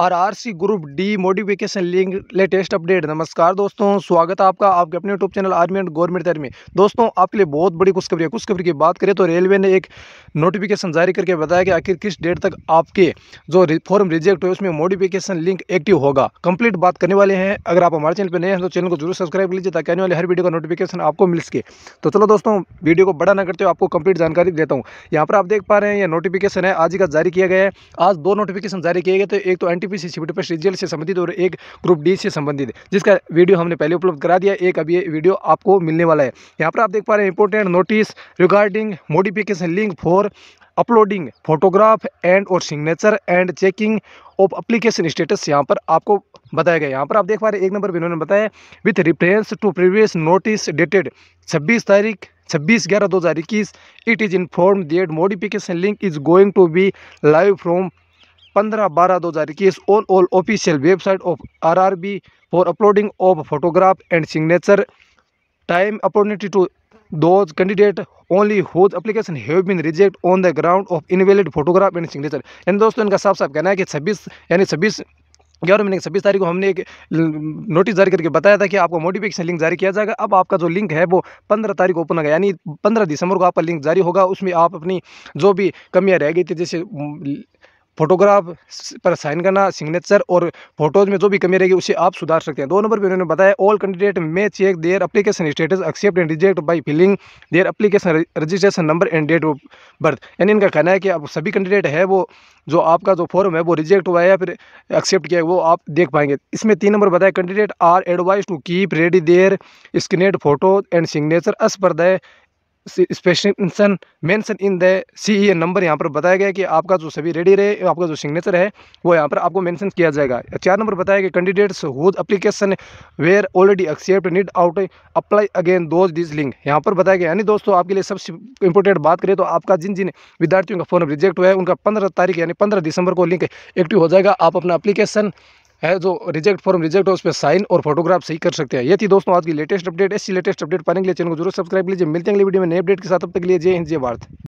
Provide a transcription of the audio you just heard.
RRC group D modification link latest update नमस्कार दोस्तों स्वागत है आपका आपके अपने YouTube channel army and government army में दोस्तों आपके लिए बहुत बड़ी खुशखबरी है खुशखबरी की बात करें तो रेलवे ने एक नोटिफिकेशन जारी करके बताया कि आखिर किस डेट तक आपके जो फॉर्म रिजेक्ट हुए उसमें मोटिफिकेशन लिंक एक्टिव होगा कंप्लीट बात करने वाले हैं अगर आप हमारे चैनल पर नए हैं तो चैनल को जरूर सब्सक्राइब लीजिए ताकि आने वाले हर वीडियो का नोटिफिकेशन आपको मिल सके तो चलो दोस्तों वीडियो को बड़ा ना करते हो आपको कंप्लीट जानकारी देता हूँ यहाँ पर आप देख पा रहे हैं यह नोटिफिकेशन है आज का जारी किया गया है आज दो नोटिफिकेशन जारी किए गए थे एक तो टीपीसी सीबीटीपीएस सी से संबंधित और एक ग्रुप डी से संबंधित जिसका वीडियो हमने पहले उपलब्ध करा दिया एक अभी ये वीडियो आपको मिलने वाला है यहाँ पर आप देख पा रहे हैं important notice regarding modification link for uploading photograph and और signature and checking of application status यहाँ पर आपको बताया गया यहाँ पर आप देख पा रहे हैं एक नंबर पर इन्होंने बताया with reference to previous notice dated 26 तारीख 26 ग्यारह 2021 it is inform that modification link is going to be live from पंद्रह बारह दो हज़ार इक्कीस on all official website of R R B for uploading of photograph and signature time opportunity to those candidate only whose application have been reject on the ground of invalid photograph and signature यानी दोस्तों इनका साफ साफ कहना है कि छब्बीस यानी छब्बीस ग्यारह महीने की छब्बीस तारीख को हमने एक नोटिस जारी करके बताया था कि आपको मोटिफिकेशन लिंक जारी किया जाएगा अब आपका जो लिंक है वो पंद्रह तारीख को ओपन होगा यानी पंद्रह दिसंबर को आपका लिंक जारी होगा उसमें आप अपनी जो भी कमियाँ रह गई थी जैसे फोटोग्राफ पर साइन करना सिग्नेचर और फोटोज़ में जो भी कमी रहेगी उसे आप सुधार सकते हैं दो नंबर पर उन्होंने बताया all candidate may check their application status accept and reject by filling their application registration number and date of birth यानी इनका कहना है कि अब सभी कैंडिडेट है वो जो आपका जो फॉर्म है वो रिजेक्ट हुआ है या फिर एक्सेप्ट किया है वो आप देख पाएंगे इसमें तीन नंबर बताया candidate are advise to keep ready their scanned photo and signature as per the specification mention in the CEA e number यहाँ पर बताया गया कि आपका जो सभी रेडी रहे आपका जो सिग्नेचर है वो यहाँ पर आपको मेंशन किया जाएगा चार नंबर बताया कि candidates whose application were already accept need not apply again those this link यहाँ पर बताया गया यानी दोस्तों आपके लिए सबसे इंपॉर्टेंट बात करें तो आपका जिन जिन विद्यार्थियों का फॉर्म रिजेक्ट हुआ है उनका पंद्रह तारीख यानी पंद्रह दिसंबर को लिंक एक्टिव हो जाएगा आप अपना अप्लीकेशन है जो रिजेक्ट फॉर्म रिजेक्ट है उस पर साइन और फोटोग्राफ सही कर सकते हैं ये थी दोस्तों आज की लेटेस्ट अपडेट ऐसी लेटेस्ट अपडेट पाने के लिए चैनल को जरूर सब्सक्राइब लीजिए मिलते हैं अगले वीडियो में नए अपडेट के साथ अब तक लिए जय हिंद जय भारत